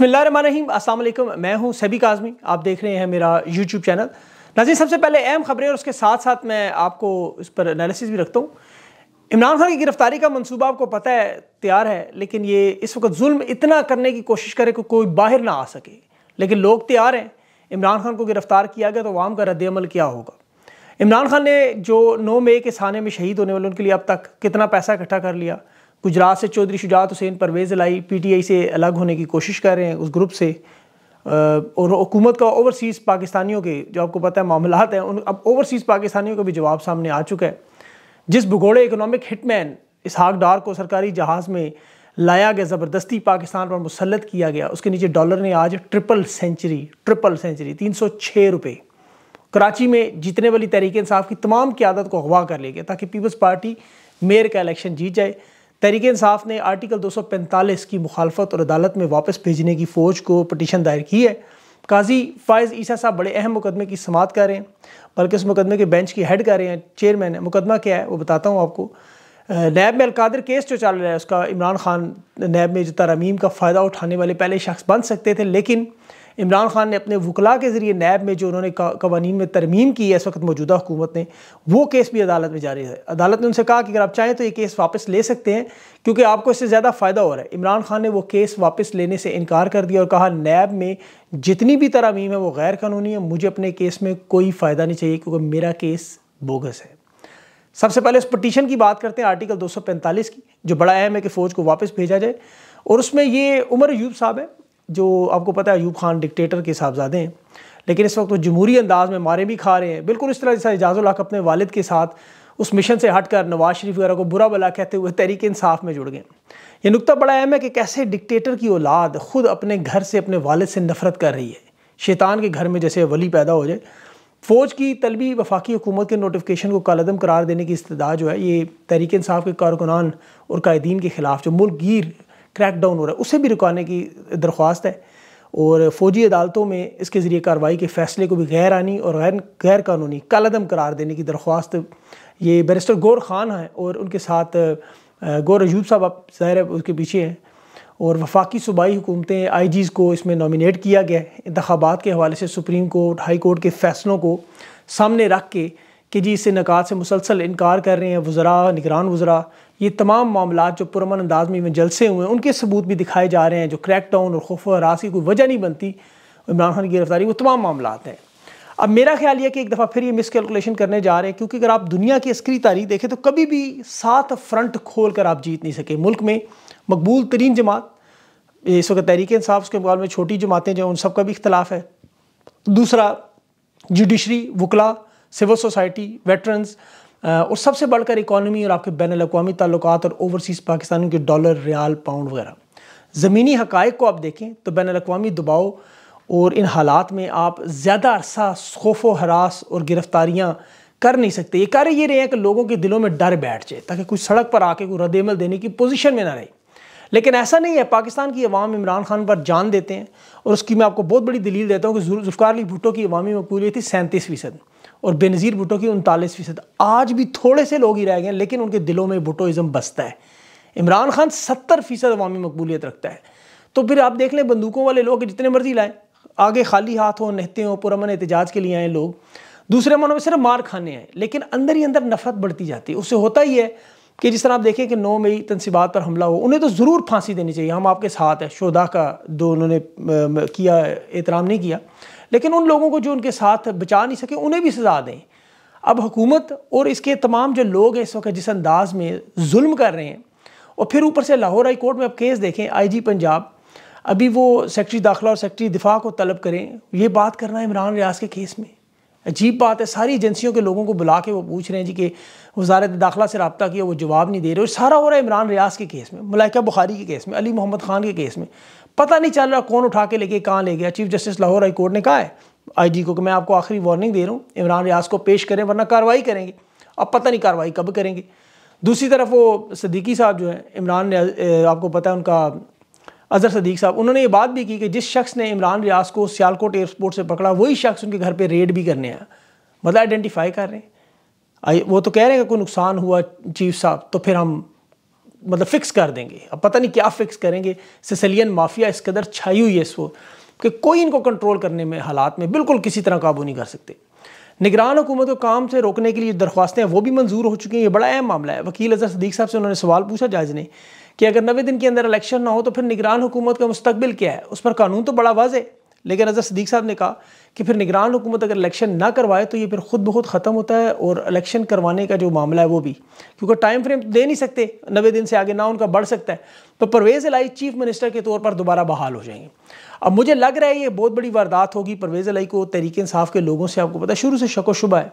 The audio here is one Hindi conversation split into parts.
बिसमीम असल मैं हूं का काजमी आप देख रहे हैं मेरा यूट्यूब चैनल नाजी सबसे पहले अहम खबरें और उसके साथ साथ मैं आपको इस पर एनालिसिस भी रखता हूँ इमरान खान की गिरफ्तारी का मंसूबा आपको पता है तैयार है लेकिन ये इस वक्त जुल्म इतना करने की कोशिश करे कि कोई बाहर ना आ सके लेकिन लोग तैयार हैं इमरान खान को गिरफ़्तार किया गया तो वाम का रद्दमल क्या होगा इमरान खान ने जो नौ मई के थाने में शहीद होने वाले उनके लिए अब तक कितना पैसा इकट्ठा कर लिया गुजरात से चौधरी शुजात हुसैन परवेज़ लाई पीटीआई से अलग होने की कोशिश कर रहे हैं उस ग्रुप से और हुकूमत का ओवरसीज़ पाकिस्तानियों के जो आपको पता है मामला हैं उन अब ओवरसीज़ पाकिस्तानियों का भी जवाब सामने आ चुका है जिस भगोड़े इकनॉमिक हिटमैन इसहाक डार को सरकारी जहाज़ में लाया गया ज़बरदस्ती पाकिस्तान पर मुसलत किया गया उसके नीचे डॉलर ने आज ट्रिपल सेंचुरी ट्रिपल सेंचुरी तीन सौ छः रुपये कराची में जीतने वाली तहरीक इंसाफ की तमाम क्यादत को अगवा कर लिया गया ताकि पीपल्स पार्टी मेयर का इलेक्शन जीत जाए तहरीक इंसाफ ने आर्टिकल 245 की मुखालफत और अदालत में वापस भेजने की फ़ौज को पटिशन दायर की है काजी फायज़ ईसा साहब बड़े अहम मुकदमे की समात कर रहे हैं बल्कि उस मुकदमे के बेंच की हेड कर रहे हैं चेयरमैन है मुकदमा क्या है वो बताता हूँ आपको नैब में अलकादर केस जो चल रहा है उसका इमरान खान नैब में जो तरमीम का फ़ायदा उठाने वाले पहले शख्स बन सकते थे लेकिन इमरान खान ने अपने वकला के ज़रिए नैब में जो उन्होंने कवानीन में तरमीम की है इस वक्त मौजूदा हुकूमत ने वो केस भी अदालत में जारी है अदालत ने उनसे कहा कि अगर आप चाहें तो ये केस वापस ले सकते हैं क्योंकि आपको इससे ज़्यादा फ़ायदा हो रहा है इमरान खान ने वो केस वापस लेने से इनकार कर दिया और कहा नैब में जितनी भी तरामीम है वो गैर कानूनी है मुझे अपने केस में कोई फ़ायदा नहीं चाहिए क्योंकि मेरा केस बोगस है सबसे पहले उस पटिशन की बात करते हैं आर्टिकल 245 की जो बड़ा अहम है कि फ़ौज को वापस भेजा जाए और उसमें ये उमर यूब साहब हैं जो आपको पता है अयूब खान डिक्टेटर के साहबजादे हैं लेकिन इस वक्त वो जमहूरी अंदाज में मारे भी खा रहे हैं बिल्कुल इस तरह जैसा एजाज़ हक अपने वालिद के साथ उस मिशन से हट कर नवाज शरीफ वगैरह को बुरा भला कहते हुए तहरीक इंसाफ में जुड़ गए ये नुकता बड़ा अहम है कि कैसे डिक्टेटर की औलाद खुद अपने घर से अपने वालद से नफरत कर रही है शैतान के घर में जैसे वली पैदा हो जाए फ़ौज की तलबी वफाकी हुकूमत के नोटिफिकेशन को कालदम करार देने की इस्तः जो है ये तहरीक इंसाफ के कारकुनान और कायदीन के ख़िलाफ़ जो मुल्क गिर क्रैक डाउन हो रहा है उसे भी रुकाने की दरख्वास्त है और फौजी अदालतों में इसके ज़रिए कार्रवाई के फैसले को भी गैर आनी और गैर गैर कानूनी कलदम करार देने की दरख्वास्त ये बैरिस्टर गौर खान हैं और उनके साथ गौर रजूब साहब आप ज़ाहिर है उसके पीछे हैं और वफाकी सूबाई हुकूमतें आई जीज़ को इसमें नॉमिनेट किया गया है इंतबात के हवाले से सुप्रीम कोर्ट हाई कोर्ट के फ़ैसलों को सामने रख के कि जी इससे नकात से मुसलसल इनकार कर रहे हैं वज़रा निगरान वज़रा ये तमाम मामला जो पुरमन अंदाज में इवन जलसे हुए हैं उनके सबूत भी दिखाए जा रहे हैं जो क्रैक डाउन और खौफ रास की कोई वजह नहीं बनती इमरान खान की गिरफ्तारी वो तमाम मामला हैं अब मेरा ख्याल यह कि एक दफ़ा फिर ये मिसकैलकुलेशन करने जा रहे हैं क्योंकि अगर आप दुनिया की अस्करी तारीख देखें तो कभी भी सात फ्रंट खोल कर आप जीत नहीं सके मुल्क में मकबूल तरीन जमात इस वक्त तहरीक इंसाफ के मुकाबले में छोटी जमातें जो उन सब का भी इख्तलाफ है दूसरा जुडिशरी वकला सिविल सोसाइटी वेटरन्स और सबसे बढ़कर इकानमी और आपके बैन अवी ताल्लुक और ओवरसीज़ पाकिस्तान के डॉलर रियाल पाउंड वगैरह ज़मीनी हक़ को आप देखें तो बैन अवी दबाव और इन हालात में आप ज़्यादा अरसा खौफ हरास और गिरफ़्तारियाँ कर नहीं सकते ये कार्य ये रहे हैं कि लोगों के दिलों में डर बैठ जाए ताकि कोई सड़क पर आके कोई रदमल देने की पोजीशन में ना रहे लेकिन ऐसा नहीं है पाकिस्तान की अवाम इमरान खान पर जान देते हैं और उसकी मैं आपको बहुत बड़ी दलील देता हूँ कि जुल्फ़ार अली भुट्टो की अवामी मकबूलियत थी सैंतीस फ़ीसद और बेनज़ीर भुटो की उनतालीस फ़ीसद आज भी थोड़े से लोग ही रह गए हैं लेकिन उनके दिलों में भुटोज़म बसता है इमरान खान सत्तर फ़ीसद अवामी मकबूलियत रखता है तो फिर आप देख लें बंदूकों वाले लोग जितने मर्जी लाएँ आगे खाली हाथ हों नहते हों पुरमन एहतजाज के लिए आए लोग दूसरे मनों में सिर्फ मार खाने आए लेकिन अंदर ही अंदर नफरत बढ़ती जाती है उससे होता ही है कि जिस तरह आप देखें कि नौ मई तनसीबात पर हमला हो उन्हें तो ज़रूर फांसी देनी चाहिए हम आपके साथ हैं शोधा का दो उन्होंने किया एहतराम नहीं किया लेकिन उन लोगों को जो उनके साथ बचा नहीं सके उन्हें भी सज़ा दें अब हुकूमत और इसके तमाम जो लोग हैं इस वक्त जिस अंदाज में जुल्म कर रहे हैं और फिर ऊपर से लाहौर हाई कोर्ट में अब केस देखें आईजी पंजाब अभी वो सेक्रेटरी दाखिला और सेक्रेटरी दिफा को तलब करें ये बात करना है इमरान रियाज के केस में अजीब बात है सारी एजेंसियों के लोगों को बुला के वो पूछ रहे हैं जी कि वजारत दाखिला से रबता किया वो जवाब नहीं दे रहे और सारा हो रहा है इमरान रियाज के केस में मलाइका बुखारी के केस में अली मोहम्मद ख़ान के केस में पता नहीं चल रहा कौन उठा के लेके कहाँ ले गया chief justice Lahore high court ने कहा है जी को कि मैं आपको आखिरी वार्निंग दे रहा हूँ इमरान रियाज को पेश करें वरना कार्रवाई करेंगे अब पता नहीं कार्रवाई कब करेंगे दूसरी तरफ वो सदीकी साहब जो हैं इमरान आपको पता है उनका अजहर सदीक साहब उन्होंने ये बात भी की कि जिस शख्स ने इमरान रियाज को सियालकोट एयरपोर्ट से पकड़ा वही शख्स उनके घर पर रेड भी करने आया मतलब आइडेंटिफाई कर रहे हैं वो तो कह रहे हैं कि कोई नुकसान हुआ चीफ साहब तो फिर हम मतलब फिक्स कर देंगे अब पता नहीं क्या फिक्स करेंगे सिसिलियन माफिया इस कदर छाई हुई है इस वो कि कोई इनको कंट्रोल करने में हालात में बिल्कुल किसी तरह काबू नहीं कर सकते निगरान हुकूमत को काम से रोकने के लिए दरख्वास्तें वो भी मंजूर हो चुकी हैं ये बड़ा अहम मामला है वकील अजहर सदीक साहब से उन्होंने सवाल पूछा जज ने कि अगर नवे दिन के अंदर इलेक्शन ना हो तो फिर निगरान हुकूमत का मुस्तबिल क्या है उस पर कानून तो बड़ा वाज है लेकिन अजहर सदीक साहब ने कहा कि फिर निगरान हुकूमत अगर इलेक्शन ना करवाए तो ये फिर खुद बहुत ख़त्म होता है और इलेक्शन करवाने का जो मामला है वो भी क्योंकि टाइम फ्रेम दे नहीं सकते नवे दिन से आगे ना उनका बढ़ सकता है तो परवेज़ अलाई चीफ मिनिस्टर के तौर पर दोबारा बहाल हो जाएंगे अब मुझे लग रहा है ये बहुत बड़ी वारदात होगी परवेज़ अलाई को तरीक़े इंसाफ के लोगों से आपको पता है शुरू से शको शुबा है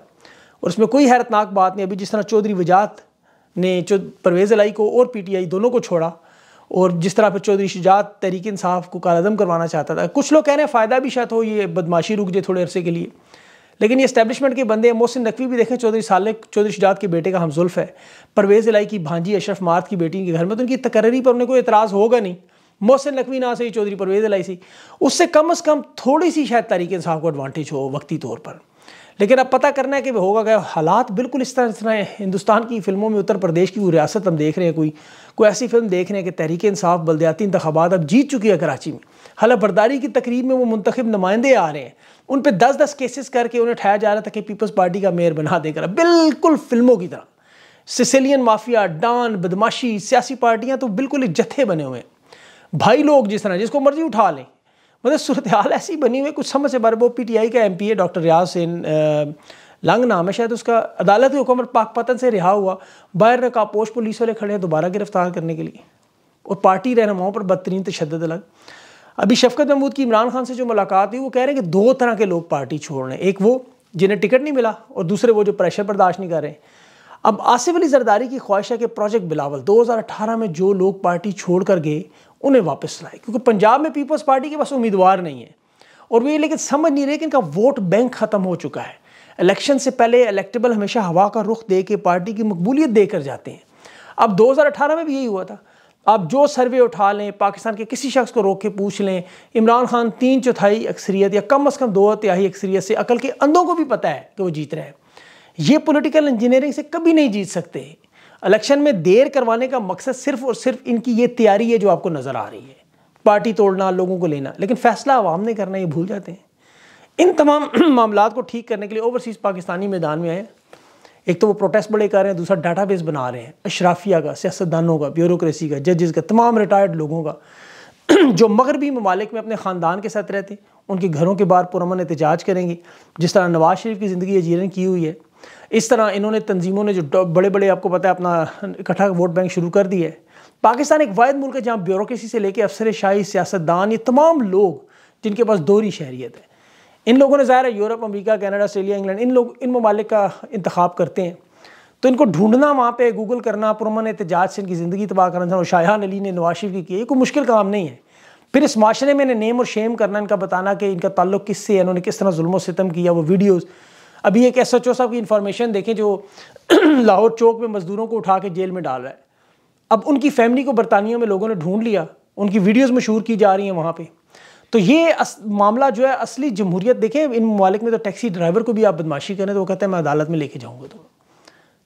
और उसमें कोई हैरतनाक बात नहीं अभी जिस तरह चौधरी वजात ने जो परवेज़ अलाई को और पी टी आई दोनों को छोड़ा और जिस तरह फिर चौधरी शिजात तहरीक इंसाफ को कारदम करवाना चाहता था कुछ लोग कह रहे हैं फ़ायदा भी शायद हो ये बदमाशी रुक जाए थोड़े अरसे के लिए लेकिन ये इस्टेबलिशमेंट के बंदे मोहसिन नकवी भी देखें चौधरी साले चौधरी शिजात के बेटे का हमजुल्फ है परवेज़ इलाई की भांजी अशरफ मार्द की बेटी के घर में तो उनकी तकर्री पर उन्हें कोई एतराज़ होगा नहीं मोहसिन नकवी ना सही चौधरी परवेज़ इलाई सी उससे कम अज़ कम थोड़ी सी शायद तारीख इंसाफ को एडवांटेज हो वक्ती तौर पर लेकिन अब पता करना है कि होगा क्या हालात बिल्कुल इस तरह इस तरह हिंदुस्तान की फ़िल्मों में उत्तर प्रदेश की वो रियासत हम देख रहे हैं कोई कोई ऐसी फिल्म देख रहे हैं कि तहरीक इंसाफ बलदयाती इंतबात अब जीत चुकी है कराची में हलफ बर्दारी की तकरीब में वो मुंतखब नुमाइंदे आ रहे हैं उन पर दस दस केसेस करके उन्हें ठहराया जा रहा था कि पीपल्स पार्टी का मेयर बना देकर बिल्कुल फिल्मों की तरह सिसिलियन माफिया डान बदमाशी सियासी पार्टियाँ तो बिल्कुल एक जत्थे बने हुए हैं भाई लोग जिस तरह जिसको मर्जी उठा लें मतलब सूरत हाल ऐसी बनी हुई है कुछ समझ से बार वो पी टी आई का एम पी है डॉक्टर रियाज सेन लंग नाम है शायद उसका अदालत के हुक्म पाकपतन से रिहा हुआ बाहर पोस्ट पुलिस वाले खड़े हैं दोबारा गिरफ्तार करने के लिए और पार्टी रहनुमाओं पर बदतरीन तशद लग अभी शफकत महमूद की इमरान खान से जो मुलाकात हुई वो कह रहे हैं कि दो तरह के लोग पार्टी छोड़ रहे हैं एक वो जिन्हें टिकट नहीं मिला और दूसरे वो जो प्रेशर बर्दाश्त नहीं कर रहे अब आसिफ अली जरदारी की ख्वाहिश है कि प्रोजेक्ट बिलावल 2018 में जो लोग पार्टी छोड़ कर गए उन्हें वापस लाए क्योंकि पंजाब में पीपल्स पार्टी के पास उम्मीदवार नहीं है और वे लेकिन समझ नहीं रहे कि इनका वोट बैंक ख़त्म हो चुका है इलेक्शन से पहले इलेक्टेबल हमेशा हवा का रुख दे के पार्टी की मकबूलियत देकर जाते हैं अब 2018 में भी यही हुआ था आप जो सर्वे उठा लें पाकिस्तान के किसी शख्स को रोक के पूछ लें इमरान खान तीन चौथाई अक्सरियत या कम अज़ कम दो तिहाई अक्सरियत से अकल के अंधों को भी पता है कि वो जीत रहे हैं ये पोलिटिकल इंजीनियरिंग से कभी नहीं जीत सकते इलेक्शन में देर करवाने का मकसद सिर्फ और सिर्फ इनकी ये तैयारी है जो आपको नज़र आ रही है पार्टी तोड़ना लोगों को लेना लेकिन फैसला आवाम ने करना ये भूल जाते हैं इन तमाम मामला को ठीक करने के लिए ओवरसीज़ पाकिस्तानी मैदान में आए एक तो वो प्रोटेस्ट बड़े कर रहे हैं दूसरा डाटा बेस बना रहे हैं अशराफिया का सियासतदानों का ब्यूरोसी का जजेस का तमाम रिटायर्ड लोगों का जो मगरबी ममालिक में अपने ख़ानदान के साथ रहते हैं उनके घरों के बाहर पुरमन एहतजाज करेंगे जिस तरह नवाज शरीफ की ज़िंदगी अजीरन की हुई है इस तरह इन्होंने तंजीमों ने जो बड़े बड़े आपको पता है अपना इकट्ठा वोट बैंक शुरू कर दिए पाकिस्तान एक वायद मुल्क है जहाँ ब्यूरोसी से लेकर अफसर शाही सियासतदान ये तमाम लोग जिनके पास दोहरी शहरीत है इन लोगों ने ज़ाहिर है Europe America Canada Australia England इन लोग इन ममालिक का इंतखब करते हैं तो इनको ढूंढना वहाँ पे गूगल करना पुरमन एहतजाज से इनकी ज़िंदगी तबाह करना और शाहान अली ने नवाज शरीफ की की कोई मुश्किल काम नहीं है फिर इस माशरे में इन्हें नेम और शेम करना इनका बताना कि इनका ताल्लुक किससे है इन्होंने किस तरह जुल्म सितम किया वो वीडियोज़ अभी एक एस एच ओ साहब की इन्फॉर्मेशन देखें जो लाहौर चौक में मज़दूरों को उठा के जेल में डाल रहा है अब उनकी फैमिली को बरतानिया में लोगों ने ढूंढ लिया उनकी वीडियोज़ मशहूर की जा रही हैं वहाँ पर तो ये अस, मामला जो है असली जमहूरियत देखें इन ममालिक में तो टैक्सी ड्राइवर को भी आप बदमाशी करें तो वो कहते हैं मैं अदालत में लेके जाऊँगा तो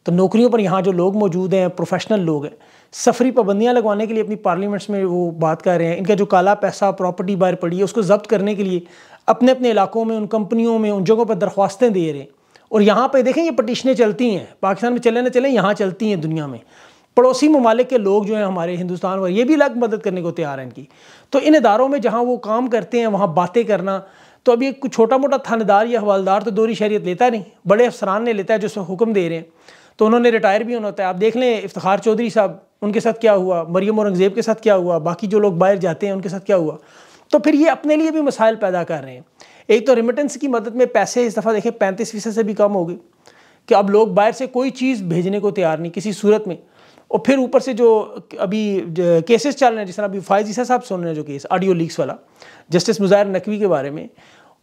तो नौकरियों पर यहाँ जो लोग मौजूद हैं प्रोफेशनल लोग हैं सफरी पाबंदियाँ लगवाने के लिए अपनी पार्लियामेंट्स में वो बात कर रहे हैं इनका जो काला पैसा प्रॉपर्टी बाहर पड़ी है उसको जब्त करने के लिए अपने अपने इलाकों में उन कंपनियों में उन जगहों पर दरख्वास्तें दे रहे हैं और यहाँ पर देखें ये पटिशनें चलती हैं पाकिस्तान में चले ना चलें यहाँ चलती हैं दुनिया में पड़ोसी ममालिक के लोग जो हैं हमारे हिंदुस्तान और ये भी अलग मदद करने को तैयार हैं इनकी तो इन इदारों में जहाँ वो काम करते हैं वहाँ बातें करना तो अभी एक कुछ छोटा मोटा थानेदार या हवालदार तो दोहरी शहरीत लेता नहीं बड़े अफसरान ने लेता है जो हुक्म दे रहे हैं तो उन्होंने रिटायर भी होना होता है आप देख लें इफ्तार चौधरी साहब उनके साथ क्या हुआ मरियम औरंगज़ेब के साथ क्या हुआ बाकी जो लोग बाहर जाते हैं उनके साथ क्या हुआ तो फिर ये अपने लिए भी मसाइल पैदा कर रहे हैं एक तो रिमिटेंस की मदद में पैसे इस दफ़ा देखें पैंतीस फीसद से भी कम हो गए कि अब लोग बाहर से कोई चीज़ भेजने को तैयार नहीं किसी सूरत में और फिर ऊपर से जो अभी केसेस चल रहे हैं जिस तरह अभी फायज ईसा साहब सुन रहे हैं जो केस ऑडियो लीक्स वाला जस्टिस मुजाहिर नकवी के बारे में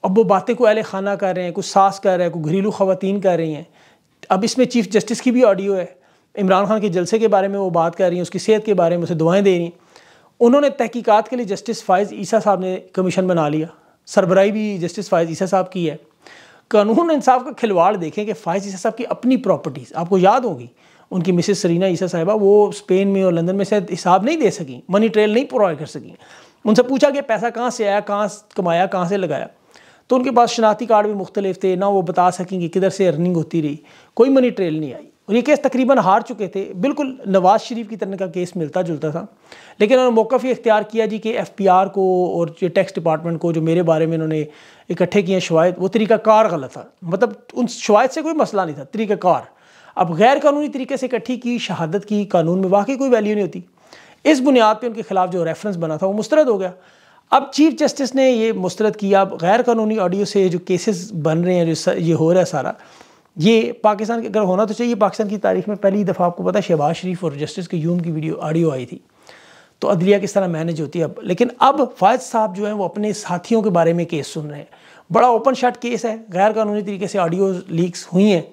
अब वो बातें को अहले खाना कर रहे हैं कुछ सास कर रहे हैं कुछ घरेलू खवतिन कर रही हैं अब इसमें चीफ जस्टिस की भी ऑडियो है इमरान खान के जलसे के बारे में वो बात कर रही हैं उसकी सेहत के बारे में उसे दुआएँ दे रही हैं उन्होंने तहकीकात के लिए जस्टिस फ़ायज़ ईसा साहब ने कमीशन बना लिया सरबराई भी जस्टिस फ़ायज़ ईसा साहब की है कानून इंसाफ का खिलवाड़ देखें कि फ़ायज़ ईसा साहब की अपनी प्रॉपर्टीज़ आपको याद होगी उनकी मिसेस सरीना ईसा साहिबा वो स्पेन में और लंदन में शायद हिसाब नहीं दे सकी मनी ट्रेल नहीं प्रोवाइड कर सकी उनसे पूछा कि पैसा कहाँ से आया कहाँ कमाया कहाँ से लगाया तो उनके पास शनाती कार्ड भी मुख्तलिफ थे ना वो बता सकें कि किधर से अर्निंग होती रही कोई मनी ट्रेल नहीं आई और ये केस तकरीबन हार चुके थे बिल्कुल नवाज़ शरीफ की तरह का केस मिलता जुलता था लेकिन उन्होंने मौका ही इख्तियार किया जी कि एफ़ पी आर को और जो टैक्स डिपार्टमेंट को जो मेरे बारे में इन्होंने इकट्ठे किए शवायद वो तरीक़ाकार गलत था मतलब उन शवायद से कोई मसला नहीं था तरीक़ाकार अब गैर कानूनी तरीके से इकट्ठी की शहादत की कानून में वाकई कोई वैल्यू नहीं होती इस बुनियाद पर उनके खिलाफ जो रेफरेंस बना था वो मुस्रद हो गया अब चीफ जस्टिस ने ये मुस्तरद किया अब गैर कानूनी ऑडियो से जो केसेस बन रहे हैं जो ये हो रहा है सारा ये पाकिस्तान के अगर होना तो चाहिए पाकिस्तान की तारीख में पहली दफ़ा आपको पता है शहबाज शरीफ और जस्टिस के यूम की वीडियो ऑडियो आई थी तो अदलिया किस तरह मैनेज होती है अब लेकिन अब फायद साहब जो हैं वो अपने साथियों के बारे में केस सुन रहे हैं बड़ा ओपन शर्ट केस है गैर कानूनी तरीके से ऑडियो लीक्स हुई हैं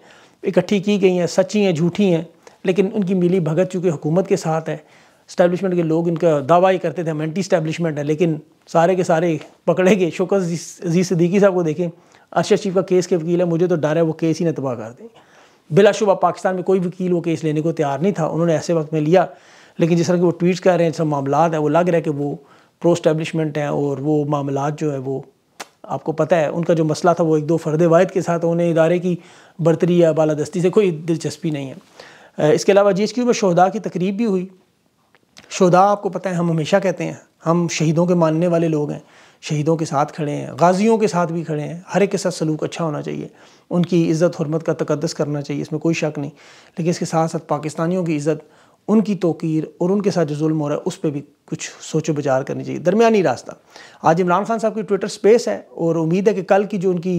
इकट्ठी की गई हैं सच्ची हैं झूठी हैं लेकिन उनकी मिली भगत चूँकि हुकूमत के साथ है स्टैब्लिशमेंट के लोग इनका दावा ही करते थे हम एंटी इस्टेब्लिशमेंट है लेकिन सारे के सारे पकड़े गए शोकत जी सदीकी साहब को देखें अरशद शरीफ का केस के वकील है मुझे तो डर है वो केस ही न तबाह कर दें बिलाशुबा पाकिस्तान में कोई वकील वो केस लेने को तैयार नहीं था उन्होंने ऐसे वक्त में लिया लेकिन जिस तरह के वो ट्वीट कर रहे हैं जिस तरह मामला है वो लग रहा है कि वो प्रो स्टैब्लिशमेंट हैं और वो मामला जो है वो आपको पता है उनका जो मसला था वो एक दो फर्द वायद के साथ उन्हें इदारे की बरतरी या बालादस्ती से कोई दिलचस्पी नहीं है इसके अलावा जी एच क्यू में शहदा की तकरीब भी हुई शुदा आपको पता है हम हमेशा कहते हैं हम शहीदों के मानने वाले लोग हैं शहीदों के साथ खड़े हैं गाजियों के साथ भी खड़े हैं हर एक के साथ सलूक अच्छा होना चाहिए उनकी इज़्ज़त हरमत का तकदस करना चाहिए इसमें कोई शक नहीं लेकिन इसके साथ साथ पाकिस्तानियों की इज़्ज़त उनकी तोकीर और उनके साथ जो जुल्म हो रहा है उस पर भी कुछ सोचो बचार करनी चाहिए दरमियानी रास्ता आज इमरान खान साहब की ट्विटर स्पेस है और उम्मीद है कि कल की जो उनकी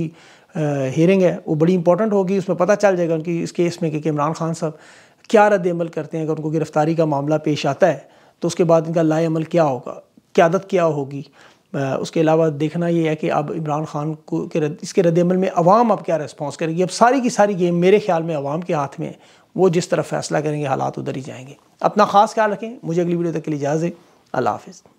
हेयरिंग है वो बड़ी इंपॉर्टेंट होगी उसमें पता चल जाएगा उनकी इस केस में कि इमरान खान साहब क्या रद्द अमल करते हैं अगर उनको गिरफ़्तारी का मामला पेश आता है तो उसके बाद इनका लाए अमल क्या होगा क्यादत क्या होगी उसके अलावा देखना ये है कि अब इमरान खान को के रद, इसके रद्दमल में आवाम अब क्या रिस्पॉन्स करेगी अब सारी की सारी गेम मेरे ख्याल में आवाम के हाथ में वो जिस तरह फैसला करेंगे हालात उधर ही जाएंगे अपना खास ख्याल रखें मुझे अगली वीडियो तक के लिए इजाज़ है अल्लाह हाफिज़